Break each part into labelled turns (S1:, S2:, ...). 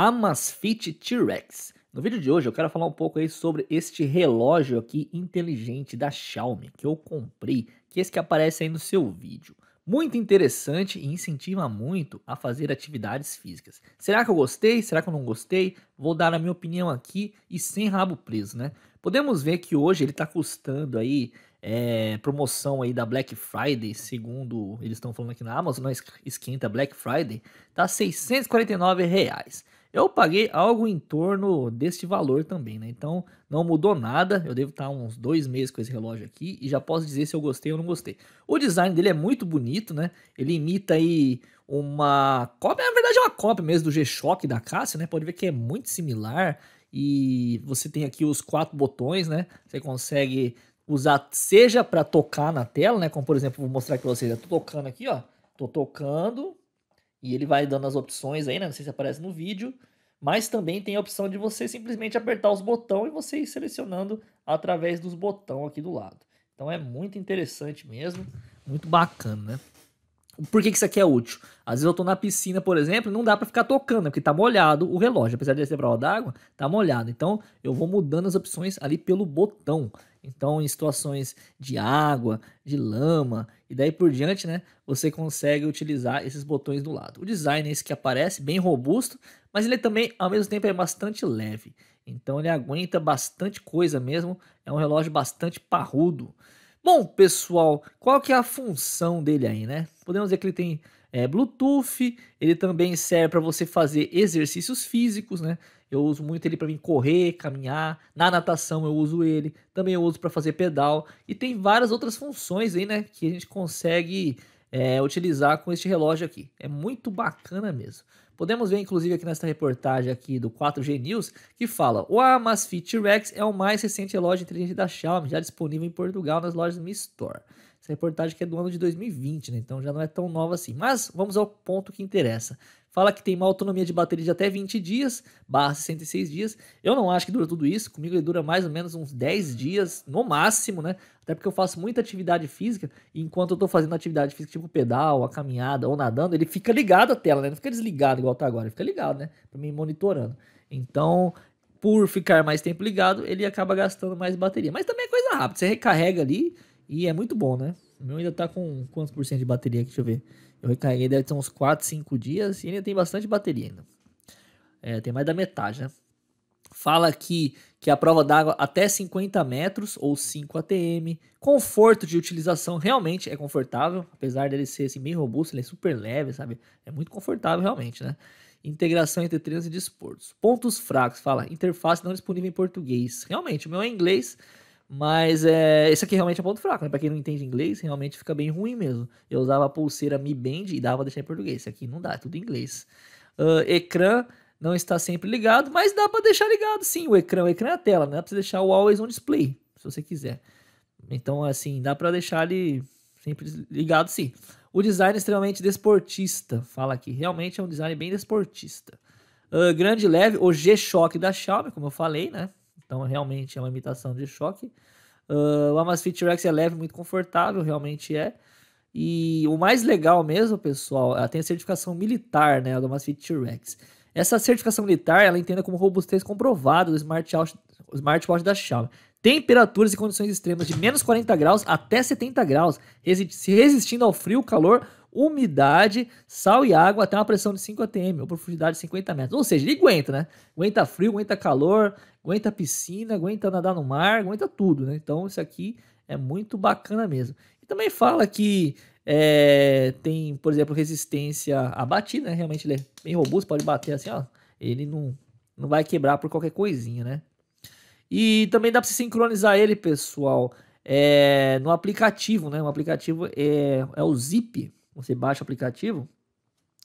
S1: Amazfit T-Rex. No vídeo de hoje eu quero falar um pouco aí sobre este relógio aqui inteligente da Xiaomi que eu comprei, que é esse que aparece aí no seu vídeo. Muito interessante e incentiva muito a fazer atividades físicas. Será que eu gostei? Será que eu não gostei? Vou dar a minha opinião aqui e sem rabo preso, né? Podemos ver que hoje ele está custando aí é, promoção aí da Black Friday, segundo eles estão falando aqui na Amazon, né? esquenta Black Friday, tá 649 reais. Eu paguei algo em torno deste valor também, né? Então não mudou nada. Eu devo estar uns dois meses com esse relógio aqui e já posso dizer se eu gostei ou não gostei. O design dele é muito bonito, né? Ele imita aí uma cópia, na verdade é uma cópia mesmo do G-Shock da Casio, né? Pode ver que é muito similar. E você tem aqui os quatro botões, né? Você consegue usar seja para tocar na tela, né? Como por exemplo, vou mostrar aqui para vocês, eu tô tocando aqui, ó. Tô tocando, e ele vai dando as opções aí, né? Não sei se aparece no vídeo. Mas também tem a opção de você simplesmente apertar os botões e você ir selecionando através dos botões aqui do lado. Então é muito interessante mesmo, muito bacana, né? Por que, que isso aqui é útil? Às vezes eu tô na piscina, por exemplo, e não dá para ficar tocando, porque tá molhado o relógio. Apesar de ser prova d'água, tá molhado. Então eu vou mudando as opções ali pelo botão. Então, em situações de água, de lama e daí por diante, né, você consegue utilizar esses botões do lado. O design é esse que aparece, bem robusto, mas ele também, ao mesmo tempo, é bastante leve. Então, ele aguenta bastante coisa mesmo. É um relógio bastante parrudo. Bom, pessoal, qual que é a função dele aí, né? Podemos dizer que ele tem é, Bluetooth, ele também serve para você fazer exercícios físicos, né? Eu uso muito ele para mim correr, caminhar. Na natação eu uso ele. Também eu uso para fazer pedal. E tem várias outras funções aí, né? Que a gente consegue é, utilizar com este relógio aqui. É muito bacana mesmo. Podemos ver, inclusive, aqui nesta reportagem aqui do 4G News, que fala o Amazfit rex é o mais recente relógio inteligente da Xiaomi, já disponível em Portugal nas lojas Mi Store. Essa reportagem que é do ano de 2020, né? Então já não é tão nova assim. Mas vamos ao ponto que interessa. Fala que tem uma autonomia de bateria de até 20 dias, barra 66 dias. Eu não acho que dura tudo isso. Comigo ele dura mais ou menos uns 10 dias, no máximo, né? Até porque eu faço muita atividade física. E enquanto eu tô fazendo atividade física, tipo pedal, a caminhada ou nadando, ele fica ligado a tela, né? Não fica desligado igual tá agora. Ele fica ligado, né? Pra tá mim monitorando. Então, por ficar mais tempo ligado, ele acaba gastando mais bateria. Mas também é coisa rápida. Você recarrega ali e é muito bom, né? O meu ainda tá com quantos por cento de bateria aqui? Deixa eu ver. Eu recarreguei, deve ter uns 4, 5 dias e ainda tem bastante bateria ainda. É, tem mais da metade, né? Fala aqui que a prova d'água até 50 metros ou 5 ATM. Conforto de utilização realmente é confortável, apesar dele ser assim, bem robusto, ele é super leve, sabe? É muito confortável realmente, né? Integração entre trânsito e desportos. Pontos fracos, fala, interface não disponível em português. Realmente, o meu é em inglês, mas é, esse aqui realmente é ponto fraco, né? Pra quem não entende inglês, realmente fica bem ruim mesmo. Eu usava a pulseira Mi Band e dava deixar em português. Esse aqui não dá, é tudo em inglês. Uh, ecrã não está sempre ligado, mas dá para deixar ligado sim o ecrã. O ecrã é a tela, né? Dá pra você deixar o Always on Display, se você quiser. Então, assim, dá para deixar ele sempre ligado sim. O design é extremamente desportista, fala aqui. Realmente é um design bem desportista. Uh, grande leve, o G-Shock da Xiaomi, como eu falei, né? Então, realmente é uma imitação de choque. Uh, o Amazfit T-Rex é leve, muito confortável, realmente é. E o mais legal mesmo, pessoal, ela tem a certificação militar, né, do Amazfit T-Rex. Essa certificação militar, ela é entenda como robustez comprovada do smartwatch, smartwatch da Xiaomi. Temperaturas e condições extremas de menos 40 graus até 70 graus, resistindo ao frio, calor umidade, sal e água até uma pressão de 5 atm, ou profundidade de 50 metros. Ou seja, ele aguenta, né? Aguenta frio, aguenta calor, aguenta piscina, aguenta nadar no mar, aguenta tudo, né? Então isso aqui é muito bacana mesmo. E também fala que é, tem, por exemplo, resistência à batida, né? Realmente ele é bem robusto, pode bater assim, ó. Ele não, não vai quebrar por qualquer coisinha, né? E também dá para sincronizar ele, pessoal, é, no aplicativo, né? o aplicativo é, é o Zip, você baixa o aplicativo,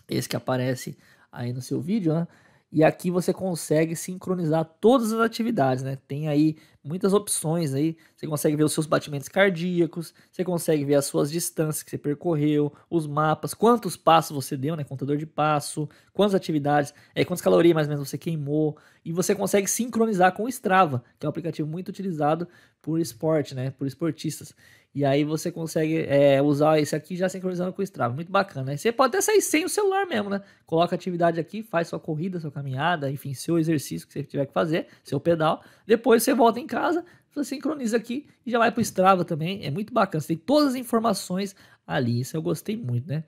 S1: esse que aparece aí no seu vídeo, né? E aqui você consegue sincronizar todas as atividades, né? Tem aí muitas opções aí. Você consegue ver os seus batimentos cardíacos, você consegue ver as suas distâncias que você percorreu, os mapas, quantos passos você deu, né? Contador de passo, quantas atividades, é, quantas calorias mais ou menos você queimou. E você consegue sincronizar com o Strava, que é um aplicativo muito utilizado por esporte, né? Por esportistas. E aí você consegue é, usar esse aqui já sincronizando com o Strava. Muito bacana. Né? Você pode até sair sem o celular mesmo, né? Coloca a atividade aqui, faz sua corrida, sua caminhada, enfim, seu exercício que você tiver que fazer, seu pedal. Depois você volta em casa, você sincroniza aqui e já vai para o Strava também. É muito bacana. Você tem todas as informações ali. Isso eu gostei muito, né?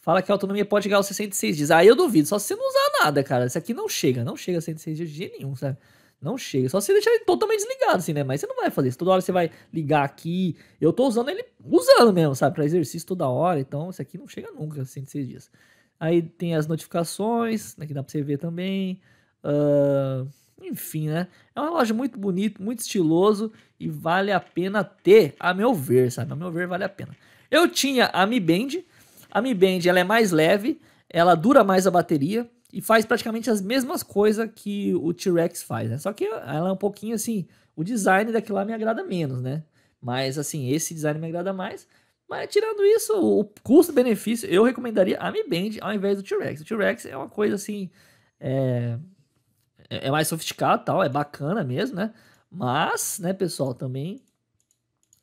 S1: Fala que a autonomia pode chegar aos 66 dias. Aí ah, eu duvido, só se você não usar nada, cara. Isso aqui não chega, não chega a 66 dias de jeito nenhum, sabe? Não chega. Só se deixar ele totalmente desligado, assim, né? Mas você não vai fazer isso. Toda hora você vai ligar aqui. Eu tô usando ele, usando mesmo, sabe? Pra exercício toda hora. Então, isso aqui não chega nunca, 106 assim, dias. Aí tem as notificações, né, que dá pra você ver também. Uh, enfim, né? É um relógio muito bonito, muito estiloso e vale a pena ter, a meu ver, sabe? A meu ver, vale a pena. Eu tinha a Mi Band. A Mi Band, ela é mais leve, ela dura mais a bateria e faz praticamente as mesmas coisas que o T-Rex faz, né? Só que ela é um pouquinho assim, o design daquilo lá me agrada menos, né? Mas assim, esse design me agrada mais. Mas tirando isso, o custo-benefício, eu recomendaria a Mi Band ao invés do T-Rex. O T-Rex é uma coisa assim, é, é, é mais sofisticado tal, é bacana mesmo, né? Mas, né, pessoal, também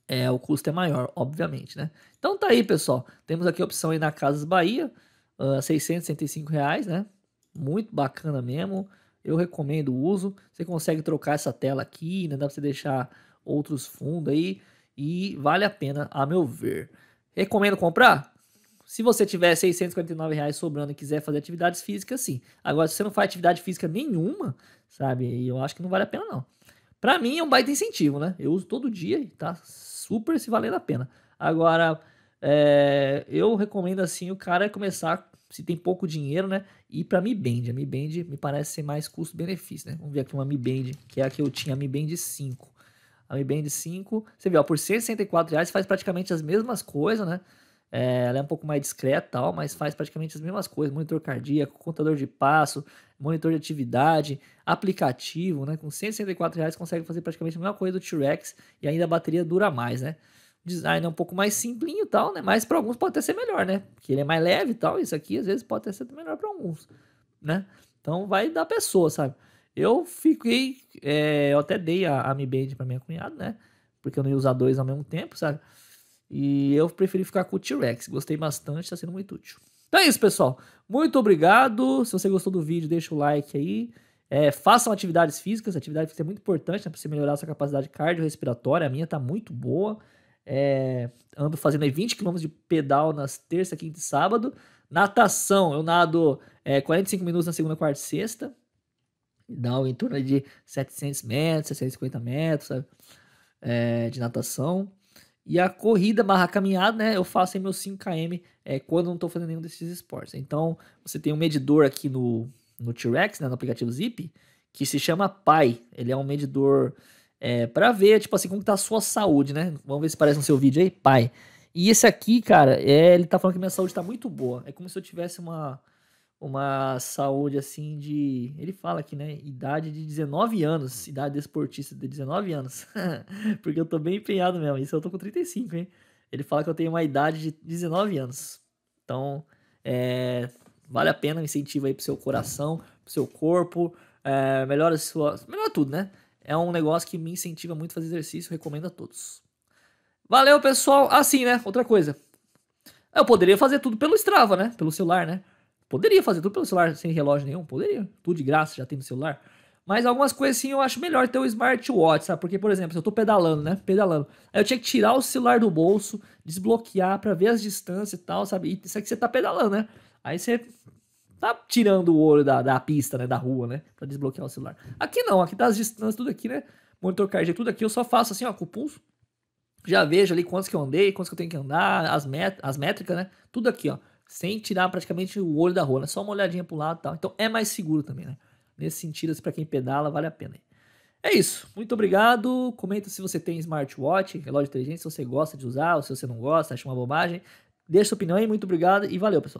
S1: é, o custo é maior, obviamente, né? Então tá aí, pessoal. Temos aqui a opção aí na Casas Bahia, uh, ah, 665 reais, né? muito bacana mesmo. Eu recomendo o uso. Você consegue trocar essa tela aqui, né? dá para você deixar outros fundos aí e vale a pena, a meu ver. Recomendo comprar? Se você tiver 649 reais sobrando e quiser fazer atividades físicas, sim. Agora, se você não faz atividade física nenhuma, sabe, eu acho que não vale a pena não. Para mim é um baita incentivo, né? Eu uso todo dia e tá super se valendo a pena. Agora, é, eu recomendo assim o cara começar se tem pouco dinheiro, né? E para Mi Band, a Mi Band me parece ser mais custo-benefício, né? Vamos ver aqui uma Mi Band, que é a que eu tinha, a Mi Band 5. A Mi Band 5, você vê, ó, por 164 reais faz praticamente as mesmas coisas, né? É, ela é um pouco mais discreta tal, mas faz praticamente as mesmas coisas: monitor cardíaco, contador de passo, monitor de atividade, aplicativo, né? Com 164 reais consegue fazer praticamente a mesma coisa do T-Rex e ainda a bateria dura mais, né? design é um pouco mais simplinho e tal, né? Mas para alguns pode até ser melhor, né? Porque ele é mais leve e tal. Isso aqui às vezes pode até ser melhor para alguns, né? Então vai da pessoa, sabe? Eu fiquei. É, eu até dei a, a Mi Band para minha cunhada, né? Porque eu não ia usar dois ao mesmo tempo, sabe? E eu preferi ficar com o T-Rex. Gostei bastante, tá sendo muito útil. Então é isso, pessoal. Muito obrigado. Se você gostou do vídeo, deixa o like aí. É, façam atividades físicas. Atividade física é muito importante né, para você melhorar a sua capacidade cardiorrespiratória. A minha tá muito boa. É, ando fazendo aí 20 km de pedal nas terça, quinta e sábado. Natação, eu nado é, 45 minutos na segunda, quarta e sexta. Dá em torno de 700 metros, 750 metros é, de natação. E a corrida barra caminhada, né? Eu faço aí meus 5km é, quando não estou fazendo nenhum desses esportes. Então, você tem um medidor aqui no, no T-Rex, né, no aplicativo Zip, que se chama Pai. Ele é um medidor é, para ver, tipo assim, como tá a sua saúde, né? Vamos ver se aparece no seu vídeo aí, pai. E esse aqui, cara, é, ele tá falando que minha saúde tá muito boa. É como se eu tivesse uma, uma saúde, assim, de... Ele fala aqui, né? Idade de 19 anos. Idade desportista de, de 19 anos. Porque eu tô bem empenhado mesmo. Isso eu tô com 35, hein? Ele fala que eu tenho uma idade de 19 anos. Então, é, vale a pena o incentivo aí pro seu coração, pro seu corpo, é, melhora sua... Melhora tudo, né? É um negócio que me incentiva muito a fazer exercício, recomendo a todos. Valeu, pessoal. Assim, ah, né? Outra coisa. Eu poderia fazer tudo pelo Strava, né? Pelo celular, né? Poderia fazer tudo pelo celular sem relógio nenhum, poderia. Tudo de graça, já tem no celular. Mas algumas coisas assim eu acho melhor ter o um smartwatch, sabe? Porque, por exemplo, se eu tô pedalando, né? Pedalando. Aí eu tinha que tirar o celular do bolso, desbloquear para ver as distâncias e tal, sabe? E isso é que você tá pedalando, né? Aí você tá tirando o olho da, da pista, né? Da rua, né? Pra desbloquear o celular. Aqui não, aqui tá as distâncias, tudo aqui, né? Monitor cardíaco, é tudo aqui. Eu só faço assim, ó, com o pulso. Já vejo ali quantos que eu andei, quantos que eu tenho que andar, as, met as métricas, né? Tudo aqui, ó. Sem tirar praticamente o olho da rua, né? Só uma olhadinha pro lado e tal. Então é mais seguro também, né? Nesse sentido, assim, pra quem pedala, vale a pena. É isso. Muito obrigado. Comenta se você tem smartwatch, relógio inteligente, se você gosta de usar ou se você não gosta, acha uma bobagem. Deixa sua opinião aí. Muito obrigado e valeu, pessoal.